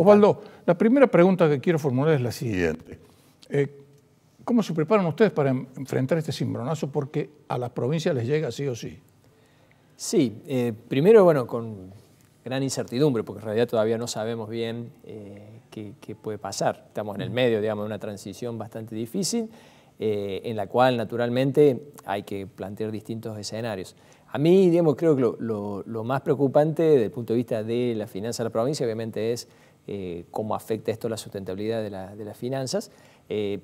Osvaldo, la primera pregunta que quiero formular es la siguiente. Eh, ¿Cómo se preparan ustedes para em-, enfrentar este cimbronazo? Porque a las provincias les llega sí o sí. Sí, eh, primero, bueno, con gran incertidumbre, porque en realidad todavía no sabemos bien eh, qué, puede pasar. Estamos en el medio, digamos, de una transición bastante difícil, en la cual naturalmente hay que plantear distintos escenarios. A mí, digamos, creo que lo, más preocupante desde el punto de vista de la finanza de la provincia, obviamente, es eh, cómo afecta esto a la sustentabilidad de, las finanzas. Eh,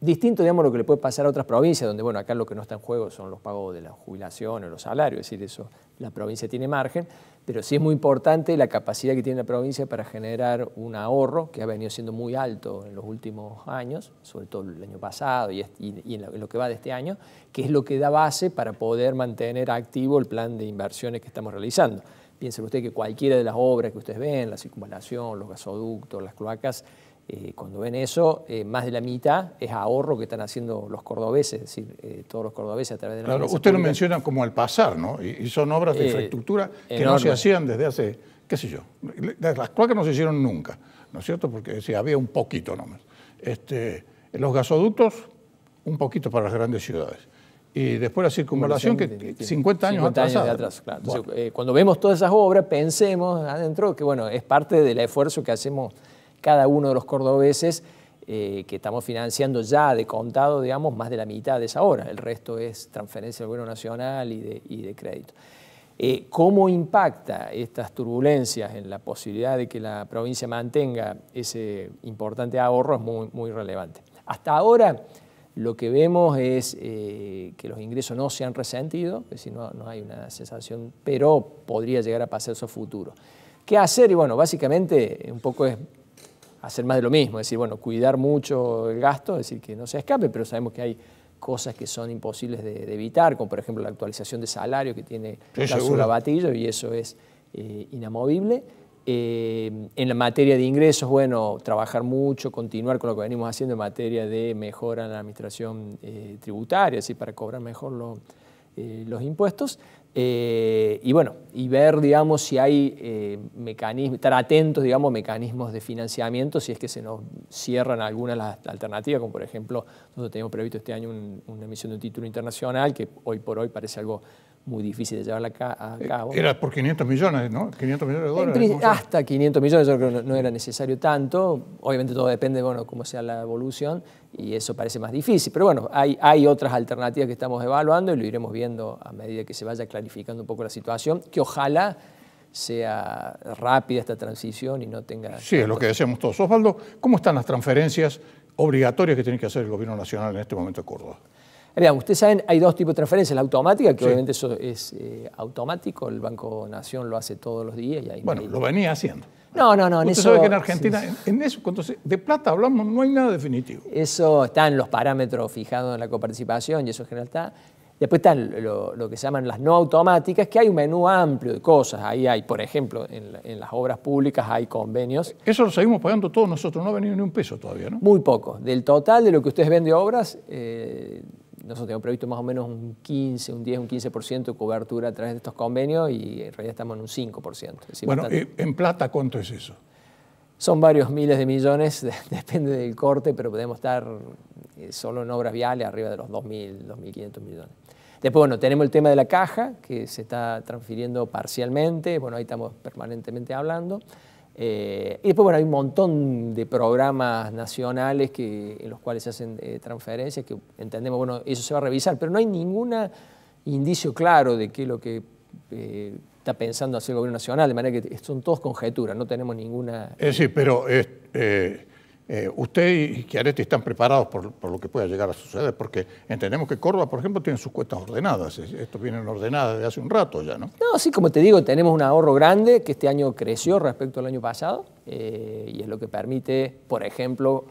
distinto, digamos, lo que le puede pasar a otras provincias, donde, bueno, acá lo que no está en juego son los pagos de la jubilación o los salarios, es decir, eso la provincia tiene margen, pero sí es muy importante la capacidad que tiene la provincia para generar un ahorro que ha venido siendo muy alto en los últimos años, sobre todo el año pasado y, en, lo, que va de este año, que es lo que da base para poder mantener activo el plan de inversiones que estamos realizando. Piensen usted que cualquiera de las obras que ustedes ven, la circunvalación, los gasoductos, las cloacas, eh, cuando ven eso, eh, más de la mitad es ahorro que están haciendo los cordobeses, es decir, eh, todos los cordobeses a través de la Claro, usted lo menciona como al pasar, ¿no? Y, son obras de infraestructura que no se hacían desde hace, qué sé yo, las cuales no se hicieron nunca, ¿no es cierto? Porque había un poquito nomás. Este, los gasoductos, un poquito para las grandes ciudades. Y después la circunvalación, que 50 años 50 años de atrás, claro. cuando vemos todas esas obras, pensemos adentro que, bueno, es parte del esfuerzo que hacemos cada uno de los cordobeses eh, que estamos financiando ya de contado, digamos, más de la mitad de esa hora, El resto es transferencia del gobierno nacional y de, crédito. Eh, ¿Cómo impacta estas turbulencias en la posibilidad de que la provincia mantenga ese importante ahorro? Es muy, muy relevante. Hasta ahora lo que vemos es eh, que los ingresos no se han resentido, es decir, no, no hay una sensación, pero podría llegar a pasar su futuro. ¿Qué hacer? Y bueno, básicamente un poco es hacer más de lo mismo, es decir, bueno, cuidar mucho el gasto, es decir, que no se escape, pero sabemos que hay cosas que son imposibles de, evitar, como por ejemplo la actualización de salario que tiene sí, la Batillo, y eso es eh, inamovible. Eh, en la materia de ingresos, bueno, trabajar mucho, continuar con lo que venimos haciendo en materia de mejora en la administración eh, tributaria, así para cobrar mejor los impuestos. Eh, y bueno, y ver, digamos, si hay eh, mecanismos, estar atentos, digamos, mecanismos de financiamiento si es que se nos cierran algunas alternativas, como por ejemplo, nosotros tenemos previsto este año una emisión de un título internacional que hoy por hoy parece algo muy difícil de llevarla a eh, cabo. Era por 500 millones, ¿no? 500 millones de hasta 500 millones, yo creo que no, no, era necesario tanto. Obviamente todo depende, bueno, cómo sea la evolución y eso parece más difícil. Pero bueno, hay, hay otras alternativas que estamos evaluando y lo iremos viendo a medida que se vaya clarificando un poco la situación, que ojalá sea rápida esta transición y no tenga... Sí, es lo que decíamos todos. Osvaldo, ¿cómo están las transferencias obligatorias que tiene que hacer el gobierno nacional en este momento de Córdoba? ustedes saben, hay dos tipos de transferencias. La automática, que obviamente eso es eh, automático, el Banco Nación lo hace todos los días. Y bueno, lo venía haciendo. No, no, no. en eso, que en Argentina, en, eso, cuando de plata hablamos, no hay nada definitivo. Eso está en los parámetros fijados en la coparticipación y eso en general está. Después están lo, que se llaman las no automáticas, que hay un menú amplio de cosas. Ahí hay, por ejemplo, en, las obras públicas hay convenios. Eso lo seguimos pagando todos nosotros, no ha venido ni un peso todavía, ¿no? Muy poco. Del total de lo que ustedes ven de obras, eh, nosotros tenemos previsto más o menos un 15, un 10, un 15% de cobertura a través de estos convenios y en realidad estamos en un 5%. bueno, eh, ¿en plata cuánto es eso? Son varios miles de millones, depende del corte, pero podemos estar eh, solo en obras viales arriba de los 2.000, 2.500 millones. Después, bueno, tenemos el tema de la caja, que se está transfiriendo parcialmente, bueno, ahí estamos permanentemente hablando. Eh, y después, bueno, hay un montón de programas nacionales que, en los cuales se hacen eh, transferencias, que entendemos, bueno, eso se va a revisar, pero no hay ningún indicio claro de qué es lo que eh, está pensando hacer el gobierno nacional, de manera que son todos conjeturas, no tenemos ninguna... sí, pero eh, usted y Chiaretti están preparados por, lo que pueda llegar a suceder, porque entendemos que Córdoba, por ejemplo, tiene sus cuentas ordenadas. Estos vienen ordenadas desde hace un rato ya, ¿no? No, sí, como te digo, tenemos un ahorro grande que este año creció respecto al año pasado eh, y es lo que permite, por ejemplo,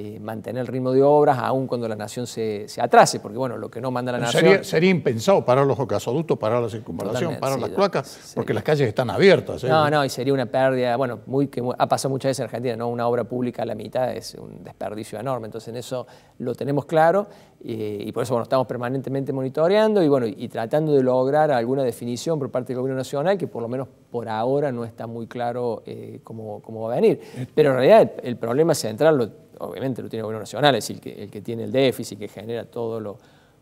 eh, mantener el ritmo de obras, aún cuando la nación se, se, atrase, porque bueno, lo que no manda la nación. Sería, impensado parar los gasoductos, parar la circunvalación, parar las cloacas, porque las calles están abiertas. ¿eh? No, no, y sería una pérdida, bueno, muy que ha pasado muchas veces en Argentina, ¿no? Una obra pública a la mitad es un desperdicio enorme. Entonces, en eso lo tenemos claro, y por eso bueno, estamos permanentemente monitoreando y bueno, y tratando de lograr alguna definición por parte del gobierno nacional que por lo menos por ahora no está muy claro eh, cómo, va a venir. Eh. Pero en realidad el, problema central, obviamente, lo tiene el gobierno nacional, es el que, el que tiene el déficit, que genera todos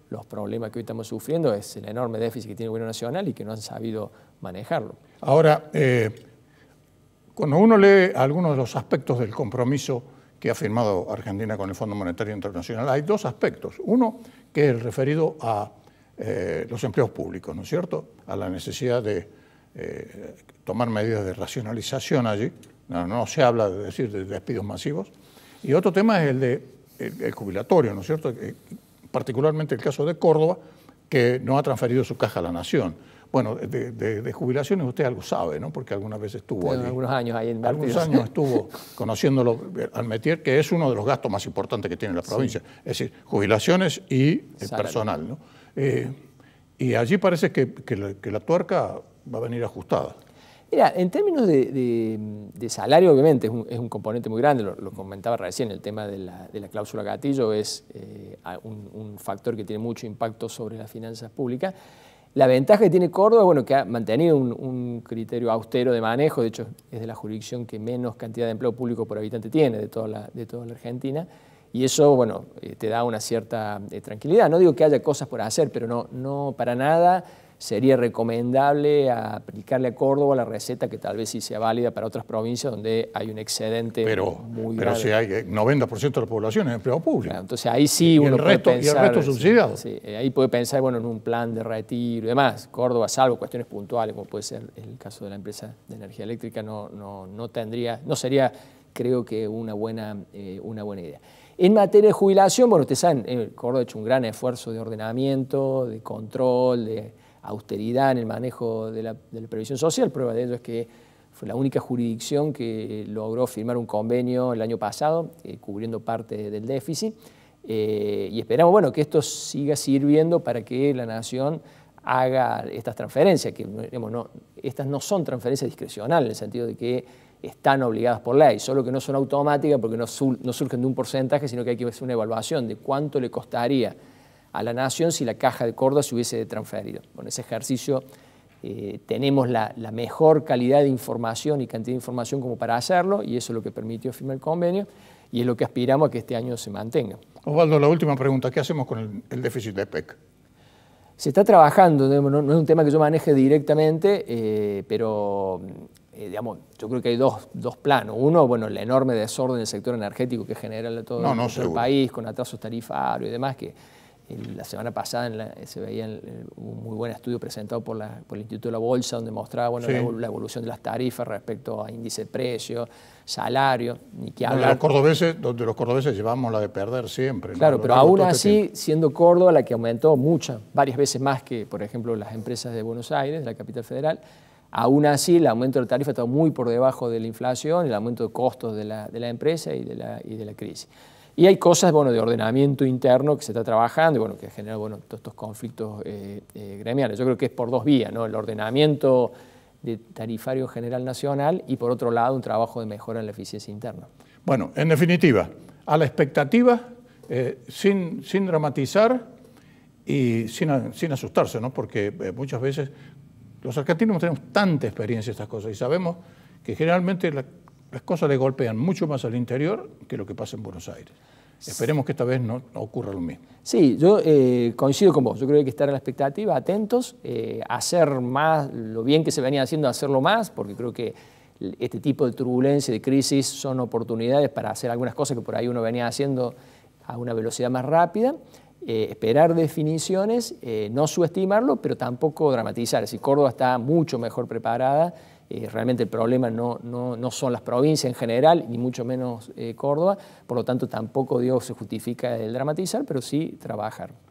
los problemas que hoy estamos sufriendo, es el enorme déficit que tiene el gobierno nacional y que no han sabido manejarlo. Ahora, eh, cuando uno lee algunos de los aspectos del compromiso que ha firmado Argentina con el Fondo Monetario Internacional, hay dos aspectos. Uno, que es referido a los empleos públicos, ¿no es cierto? A la necesidad de eh, tomar medidas de racionalización allí, no, se habla de decir de despidos masivos, y otro tema es el de jubilatorio, ¿no es cierto? Eh, particularmente el caso de Córdoba, que no ha transferido su caja a la nación. Bueno, de, jubilaciones usted algo sabe, ¿no? Porque algunas veces estuvo allí. Algunos años ahí en Algunos años estuvo conociéndolo eh, al Metier, que es uno de los gastos más importantes que tiene la provincia. Es decir, jubilaciones y personal, ¿no? y allí parece que, que la tuerca va a venir ajustada. Mira, en términos de, salario, obviamente, es un, componente muy grande, lo, comentaba recién, el tema de la, cláusula gatillo es eh, un, factor que tiene mucho impacto sobre las finanzas públicas. La ventaja que tiene Córdoba bueno, que ha mantenido un, criterio austero de manejo, de hecho es de la jurisdicción que menos cantidad de empleo público por habitante tiene de toda la, de toda la Argentina, y eso bueno, eh, te da una cierta eh, tranquilidad. No digo que haya cosas por hacer, pero no, no para nada sería recomendable aplicarle a Córdoba la receta que tal vez sí sea válida para otras provincias donde hay un excedente pero, muy pero si hay 90% eh, de la población en empleo público. entonces ahí sí uno puede pensar... el resto subsidiado. Eh, ahí puede pensar bueno, en un plan de retiro y demás. Córdoba, salvo cuestiones puntuales, como puede ser el caso de la empresa de energía eléctrica, no, no, no tendría, no sería creo que una buena, eh, una buena idea. En materia de jubilación, bueno, ustedes saben, Córdoba ha hecho un gran esfuerzo de ordenamiento, de control, de austeridad en el manejo de la, previsión social. Prueba de ello es que fue la única jurisdicción que logró firmar un convenio el año pasado, eh, cubriendo parte del déficit. Eh, y esperamos bueno, que esto siga sirviendo para que la nación haga estas transferencias, que estas no son transferencias discrecionales, en el sentido de que están obligadas por ley, solo que no son automáticas porque no surgen de un porcentaje, sino que hay que hacer una evaluación de cuánto le costaría a la nación si la Caja de Córdoba se hubiese transferido. Con ese ejercicio eh, tenemos la, mejor calidad de información y cantidad de información como para hacerlo y eso es lo que permitió firmar el convenio y es lo que aspiramos a que este año se mantenga. Osvaldo, la última pregunta, ¿qué hacemos con el, déficit de PEC? Se está trabajando, no, es un tema que yo maneje directamente, eh, pero eh, digamos, yo creo que hay dos, planos. Uno, bueno, el enorme desorden del sector energético que genera todo, todo el país, con atrasos tarifarios y demás, que la semana pasada se veía un muy buen estudio presentado por, la, el Instituto de la Bolsa, donde mostraba la, evolución de las tarifas respecto a índice de precio, salario, ni que hablar. los cordobeses, donde los cordobeses llevamos la de perder siempre. Claro, pero aún así, siendo Córdoba la que aumentó muchas, varias veces más que, por ejemplo, las empresas de Buenos Aires, la capital federal, aún así el aumento de la tarifa está muy por debajo de la inflación, el aumento de costos de la, empresa y de la, y de la crisis. Y hay cosas bueno, de ordenamiento interno que se está trabajando y bueno, que genera bueno, todos estos conflictos eh, eh, gremiales. Yo creo que es por dos vías, ¿no? el ordenamiento de tarifario general nacional y por otro lado un trabajo de mejora en la eficiencia interna. Bueno, en definitiva, a la expectativa, eh, sin, sin dramatizar y sin, asustarse, ¿no? porque muchas veces los argentinos tenemos tanta experiencia en estas cosas y sabemos que generalmente la las cosas le golpean mucho más al interior que lo que pasa en Buenos Aires. Esperemos que esta vez no, ocurra lo mismo. Sí, yo eh, coincido con vos. Yo creo que hay que estar en la expectativa, atentos, eh, hacer más, lo bien que se venía haciendo, hacerlo más, porque creo que este tipo de turbulencia, de crisis, son oportunidades para hacer algunas cosas que por ahí uno venía haciendo a una velocidad más rápida. Eh, esperar definiciones, eh, no subestimarlo, pero tampoco dramatizar. Si Córdoba está mucho mejor preparada, eh, realmente el problema no, son las provincias en general, ni mucho menos Córdoba, por lo tanto tampoco Dios se justifica el dramatizar, pero sí trabajar.